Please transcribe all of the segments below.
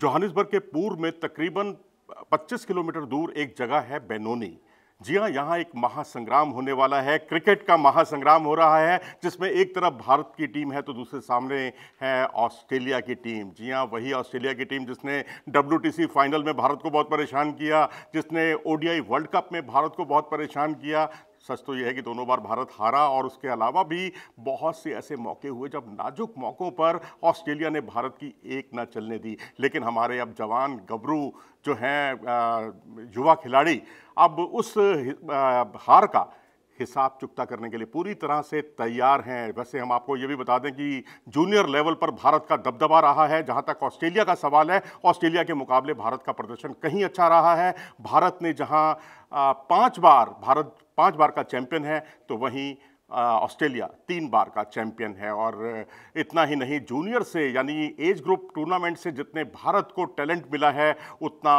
Johannesburg के पूर्व में तकरीबन 25 किलोमीटर दूर एक जगह है बेनोनी जी हाँ यहाँ एक महासंग्राम होने वाला है क्रिकेट का महासंग्राम हो रहा है जिसमें एक तरफ भारत की टीम है तो दूसरे सामने है ऑस्ट्रेलिया की टीम जी हाँ वही ऑस्ट्रेलिया की टीम जिसने डब्ल्यू फाइनल में भारत को बहुत परेशान किया जिसने ओ वर्ल्ड कप में भारत को बहुत परेशान किया सच तो यह है कि दोनों बार भारत हारा और उसके अलावा भी बहुत से ऐसे मौके हुए जब नाजुक मौक़ों पर ऑस्ट्रेलिया ने भारत की एक ना चलने दी लेकिन हमारे अब जवान गबरू जो हैं युवा खिलाड़ी अब उस हार का हिसाब चुकता करने के लिए पूरी तरह से तैयार हैं वैसे हम आपको ये भी बता दें कि जूनियर लेवल पर भारत का दबदबा रहा है जहां तक ऑस्ट्रेलिया का सवाल है ऑस्ट्रेलिया के मुकाबले भारत का प्रदर्शन कहीं अच्छा रहा है भारत ने जहां पांच बार भारत पांच बार का चैंपियन है तो वहीं ऑस्ट्रेलिया तीन बार का चैंपियन है और इतना ही नहीं जूनियर से यानी एज ग्रुप टूर्नामेंट से जितने भारत को टैलेंट मिला है उतना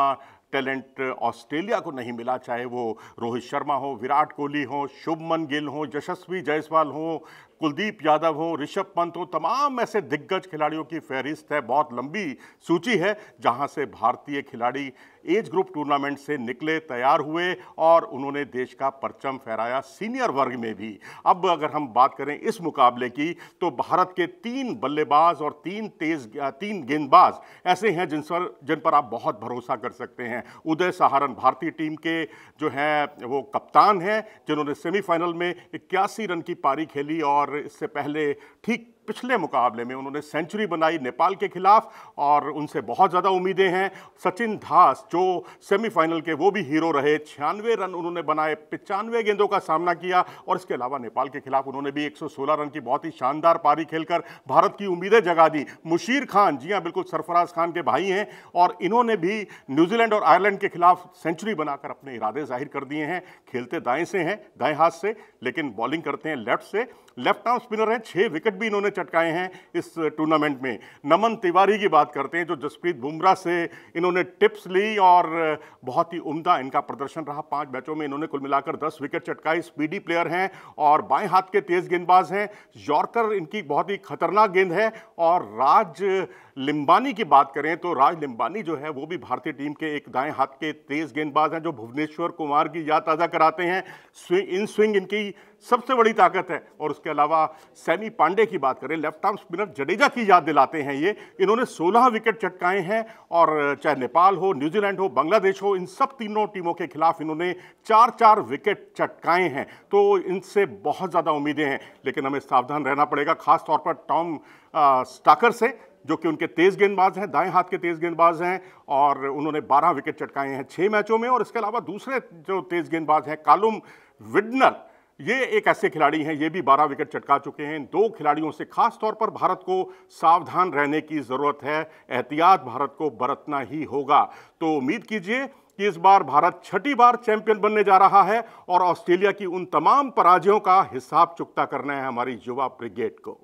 टैलेंट ऑस्ट्रेलिया को नहीं मिला चाहे वो रोहित शर्मा हो विराट कोहली हो शुभमन गिल हो यशस्वी जायसवाल हो कुलदीप यादव हो ऋषभ पंत हो तमाम ऐसे दिग्गज खिलाड़ियों की फहरिस्त है बहुत लंबी सूची है जहां से भारतीय खिलाड़ी एज ग्रुप टूर्नामेंट से निकले तैयार हुए और उन्होंने देश का परचम फहराया सीनियर वर्ग में भी अब अगर हम बात करें इस मुकाबले की तो भारत के तीन बल्लेबाज और तीन तेज तीन गेंदबाज ऐसे हैं जिन पर जिन पर आप बहुत भरोसा कर सकते हैं हैं उदय सहारन भारतीय टीम के जो हैं वो कप्तान हैं जिन्होंने सेमीफाइनल में इक्यासी रन की पारी खेली और इससे पहले ठीक पिछले मुकाबले में उन्होंने सेंचुरी बनाई नेपाल के खिलाफ और उनसे बहुत ज़्यादा उम्मीदें हैं सचिन धास जो सेमीफाइनल के वो भी हीरो रहे छियानवे रन उन्होंने बनाए पचानवे गेंदों का सामना किया और इसके अलावा नेपाल के खिलाफ उन्होंने भी 116 रन की बहुत ही शानदार पारी खेलकर भारत की उम्मीदें जगा दी मुशीर खान जी हाँ बिल्कुल सरफराज खान के भाई हैं और इन्होंने भी न्यूजीलैंड और आयरलैंड के खिलाफ सेंचुरी बनाकर अपने इरादे जाहिर कर दिए हैं खेलते दाएँ से हैं दाएँ हाथ से लेकिन बॉलिंग करते हैं लेफ्ट से लेफ्ट आर्म स्पिनर हैं छः विकेट भी इन्होंने चटकाए हैं इस टूर्नामेंट में नमन तिवारी की बात करते हैं जो जसप्रीत बुमराह से इन्होंने टिप्स ली और बहुत ही उम्दा इनका प्रदर्शन रहा पाँच मैचों में इन्होंने कुल मिलाकर दस विकेट चटकाए स्पीडी प्लेयर हैं और बाएं हाथ के तेज़ गेंदबाज हैं यॉर्कर इनकी बहुत ही खतरनाक गेंद है और राज लिम्बानी की बात करें तो राज लिम्बानी जो है वो भी भारतीय टीम के एक दाएं हाथ के तेज़ गेंदबाज हैं जो भुवनेश्वर कुमार की याद ताज़ा कराते हैं स्विंग इन स्विंग इनकी सबसे बड़ी ताकत है और उसके अलावा सैमी पांडे की बात करें लेफ्ट आर्म स्पिनर जडेजा की याद दिलाते हैं ये इन्होंने 16 विकेट चटकाए हैं और चाहे नेपाल हो न्यूजीलैंड हो बांग्लादेश हो इन सब तीनों टीमों के खिलाफ इन्होंने चार चार विकेट चटकाए हैं तो इनसे बहुत ज़्यादा उम्मीदें हैं लेकिन हमें सावधान रहना पड़ेगा खासतौर पर टॉम स्टाकर से जो कि उनके तेज़ गेंदबाज हैं दाएं हाथ के तेज़ गेंदबाज हैं और उन्होंने 12 विकेट चटकाए हैं छः मैचों में और इसके अलावा दूसरे जो तेज़ गेंदबाज हैं कालुम विडनर ये एक ऐसे खिलाड़ी हैं ये भी 12 विकेट चटका चुके हैं दो खिलाड़ियों से खास तौर पर भारत को सावधान रहने की ज़रूरत है एहतियात भारत को बरतना ही होगा तो उम्मीद कीजिए कि इस बार भारत छठी बार चैंपियन बनने जा रहा है और ऑस्ट्रेलिया की उन तमाम पराजयों का हिसाब चुकता करना है हमारी युवा ब्रिगेड को